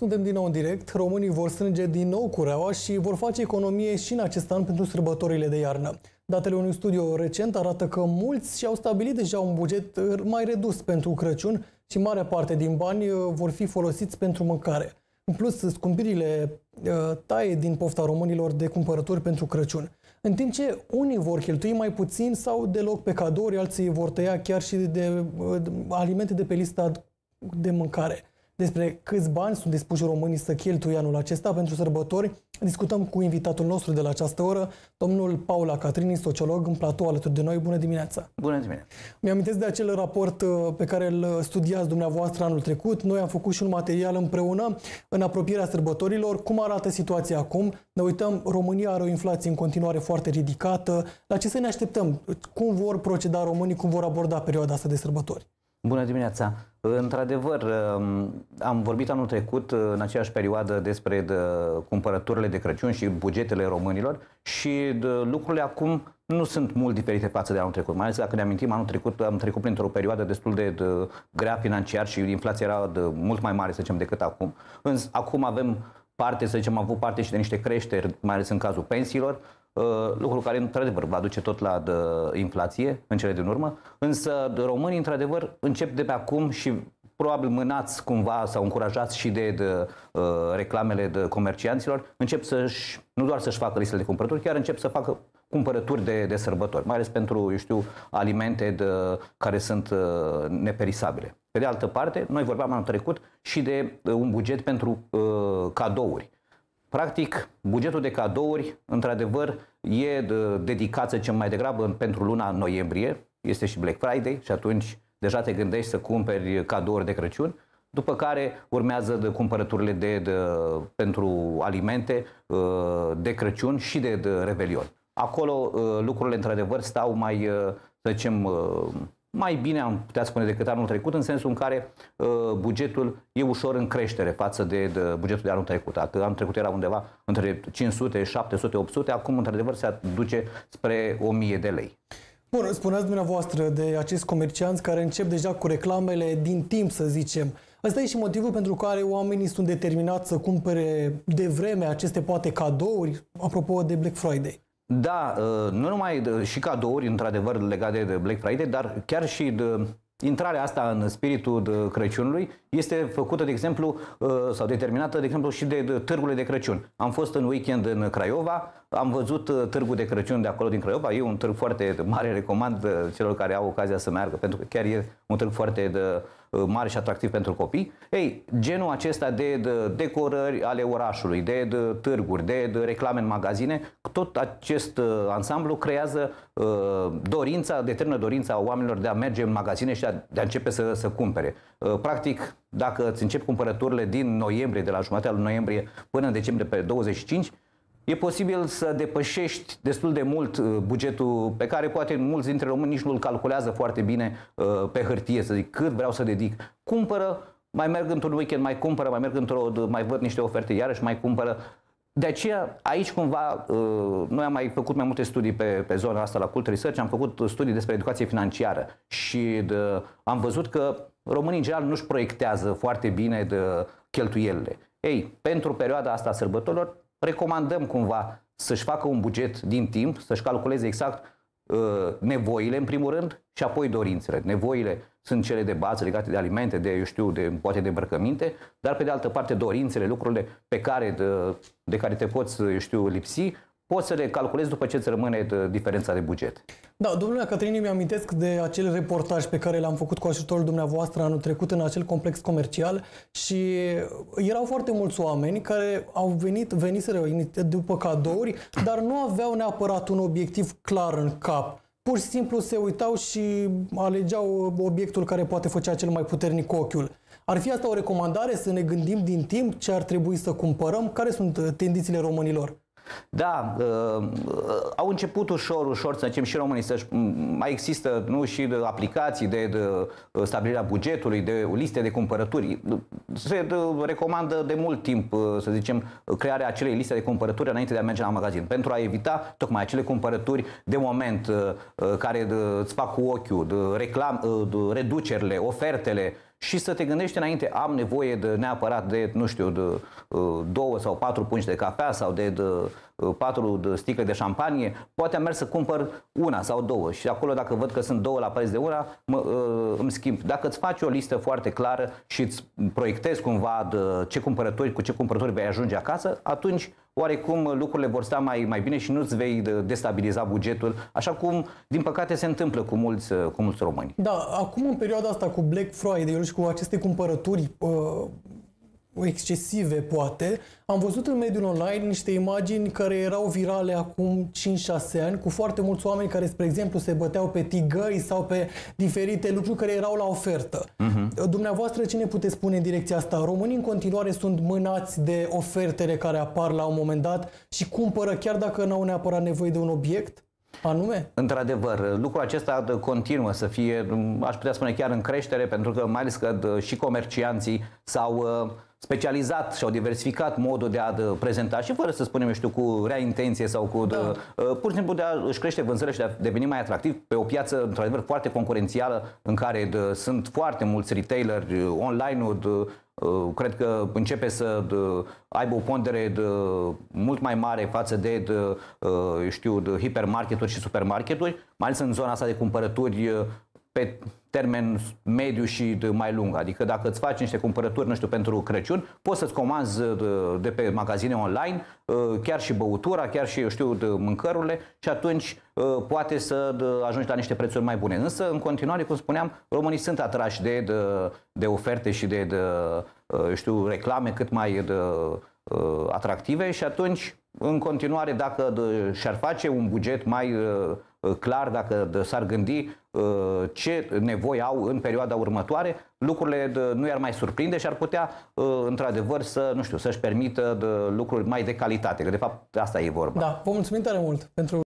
Suntem din nou în direct. Românii vor strânge din nou cureaua și vor face economie și în acest an pentru sărbătorile de iarnă. Datele unui studiu recent arată că mulți și-au stabilit deja un buget uh, mai redus pentru Crăciun și mare parte din bani uh, vor fi folosiți pentru mâncare. În plus, scumpirile uh, taie din pofta românilor de cumpărături pentru Crăciun. În timp ce unii vor cheltui mai puțin sau deloc pe cadouri, alții vor tăia chiar și de, de, de alimente de pe lista de mâncare despre câți bani sunt dispuși românii să cheltuie anul acesta pentru sărbători, discutăm cu invitatul nostru de la această oră, domnul Paula Catrini, sociolog în platou alături de noi. Bună dimineața! Bună dimineața! Mi-amintesc de acel raport uh, pe care îl studiați dumneavoastră anul trecut. Noi am făcut și un material împreună în apropierea sărbătorilor. Cum arată situația acum? Ne uităm, România are o inflație în continuare foarte ridicată. La ce să ne așteptăm? Cum vor proceda românii? Cum vor aborda perioada asta de sărbători? Bună dimineața! Într-adevăr, um, am vorbit anul trecut, uh, în aceeași perioadă, despre de uh, cumpărăturile de Crăciun și bugetele românilor și uh, lucrurile acum nu sunt mult diferite față de anul trecut. Mai ales dacă ne amintim, anul trecut am trecut printr-o perioadă destul de, de grea financiar și inflația era de, mult mai mare, să zicem, decât acum. Însă, acum avem parte, să zicem, am avut parte și de niște creșteri, mai ales în cazul pensiilor, Uh, lucru care, într-adevăr, va duce tot la uh, inflație în cele din urmă, însă românii, într-adevăr, încep de pe acum și probabil mânați cumva sau încurajați și de, de uh, reclamele de comercianților, încep să nu doar să-și facă listele de cumpărături, chiar încep să facă cumpărături de, de sărbători, mai ales pentru, eu știu, alimente de, care sunt uh, neperisabile. Pe de altă parte, noi vorbeam anul trecut și de uh, un buget pentru uh, cadouri. Practic, bugetul de cadouri, într-adevăr, e dedicat, să zicem, mai degrabă pentru luna noiembrie, este și Black Friday și atunci deja te gândești să cumperi cadouri de Crăciun, după care urmează de cumpărăturile de, de, pentru alimente ă, de Crăciun și de, de Revelion. Acolo ă, lucrurile, într-adevăr, stau mai, ă, să zicem, mai bine, am putea spune, decât anul trecut, în sensul în care uh, bugetul e ușor în creștere față de, de bugetul de anul trecut. Dacă anul trecut era undeva între 500, 700, 800, acum, într-adevăr, se duce spre 1000 de lei. Bun, spuneați dumneavoastră de acești comercianți care încep deja cu reclamele din timp, să zicem. Asta e și motivul pentru care oamenii sunt determinați să cumpere de vreme aceste poate cadouri, apropo de Black Friday. Da, uh, nu numai uh, și cadouri, într-adevăr, legate de Black Friday, dar chiar și de uh, intrarea asta în spiritul de Crăciunului este făcută, de exemplu, sau determinată, de exemplu, și de târgurile de Crăciun. Am fost în weekend în Craiova, am văzut uh, târgul de Crăciun de acolo din Craiova, e un târg foarte mare, recomand uh, celor care au ocazia să meargă, pentru că chiar e un târg foarte de, uh, mare și atractiv pentru copii. Ei, genul acesta de, de decorări ale orașului, de, de târguri, de, de reclame în magazine, tot acest ansamblu creează dorința, determină dorința oamenilor de a merge în magazine și de a, de a începe să, să cumpere. practic, dacă îți începi cumpărăturile din noiembrie, de la jumătatea lui noiembrie până în decembrie pe 25, E posibil să depășești destul de mult uh, bugetul pe care poate mulți dintre români nici nu-l calculează foarte bine uh, pe hârtie, să zic cât vreau să dedic. Cumpără, mai merg într-un weekend, mai cumpără, mai merg într-o, mai văd niște oferte, iarăși mai cumpără. De aceea, aici cumva, uh, noi am mai făcut mai multe studii pe, pe zona asta la Cult Research, am făcut studii despre educație financiară și de, am văzut că românii în general nu-și proiectează foarte bine de cheltuielile. Ei, pentru perioada asta a sărbătorilor, recomandăm cumva să-și facă un buget din timp, să-și calculeze exact uh, nevoile, în primul rând, și apoi dorințele. Nevoile sunt cele de bază legate de alimente, de, eu știu, de, poate de îmbrăcăminte, dar pe de altă parte dorințele, lucrurile pe care, de, de care te poți, eu știu, lipsi, poți să le calculezi după ce îți rămâne uh, diferența de buget. Da, domnule Caterine, mi-amintesc de acel reportaj pe care l-am făcut cu ajutorul dumneavoastră anul trecut în acel complex comercial și erau foarte mulți oameni care au venit, veniseră după cadouri, dar nu aveau neapărat un obiectiv clar în cap pur și simplu se uitau și alegeau obiectul care poate făcea cel mai puternic ochiul. Ar fi asta o recomandare să ne gândim din timp ce ar trebui să cumpărăm? Care sunt uh, tendințele românilor? Da, uh, au început ușor, ușor, să zicem, și românii să mai există nu, și de aplicații de, de uh, stabilirea bugetului, de liste de cumpărături. Se de, uh, recomandă de mult timp, uh, să zicem, crearea acelei liste de cumpărături înainte de a merge la magazin, pentru a evita tocmai acele cumpărături de moment uh, care de, îți fac cu ochiul, de reclam, de reducerile, ofertele, uh, și să te gândești înainte, am nevoie de neapărat de, nu știu, de uh, două sau patru pungi de cafea sau de, de Uh, patru sticle de șampanie, poate am mers să cumpăr una sau două și acolo dacă văd că sunt două la preț de una, mă, uh, îmi schimb. Dacă îți faci o listă foarte clară și îți proiectezi cumva ce cumpărători, cu ce cumpărători vei ajunge acasă, atunci oarecum lucrurile vor sta mai, mai bine și nu îți vei destabiliza bugetul, așa cum, din păcate, se întâmplă cu mulți, uh, cu mulți români. Da, acum în perioada asta cu Black Friday și cu aceste cumpărături uh excesive, poate, am văzut în mediul online niște imagini care erau virale acum 5-6 ani, cu foarte mulți oameni care, spre exemplu, se băteau pe tigăi sau pe diferite lucruri care erau la ofertă. Uh-huh. Dumneavoastră, ce ne puteți spune în direcția asta? Românii în continuare sunt mânați de ofertele care apar la un moment dat și cumpără chiar dacă n-au neapărat nevoie de un obiect? Anume? Într-adevăr, lucrul acesta continuă să fie, aș putea spune chiar în creștere, pentru că mai ales că și comercianții s-au uh, specializat și au diversificat modul de a prezenta și fără să spunem, eu știu, cu rea intenție sau cu... Da. Uh, pur și simplu de a își crește vânzările și de a deveni mai atractiv pe o piață, într-adevăr, foarte concurențială, în care sunt foarte mulți retaileri uh, online, Uh, cred că începe să aibă o pondere mult mai mare față de, uh, știu, de hipermarketuri și supermarketuri, mai ales în zona asta de cumpărături uh, pe termen mediu și mai lung. Adică dacă îți faci niște cumpărături, nu știu, pentru Crăciun, poți să-ți comanzi de pe magazine online uh, chiar și băutura, chiar și, eu știu, mâncărurile și atunci uh, poate să ajungi la niște prețuri mai bune. Însă, în continuare, cum spuneam, românii sunt atrași de, de, de oferte și de, de uh, eu știu, reclame cât mai de, atractive și atunci, în continuare, dacă și-ar face un buget mai Ă, clar dacă s-ar gândi ă, ce nevoi au în perioada următoare, lucrurile ă, nu i-ar mai surprinde și ar putea, într-adevăr, să, nu știu, să-și permită lucruri mai de calitate. Că, de fapt, asta e vorba. Da, vă mulțumim tare mult pentru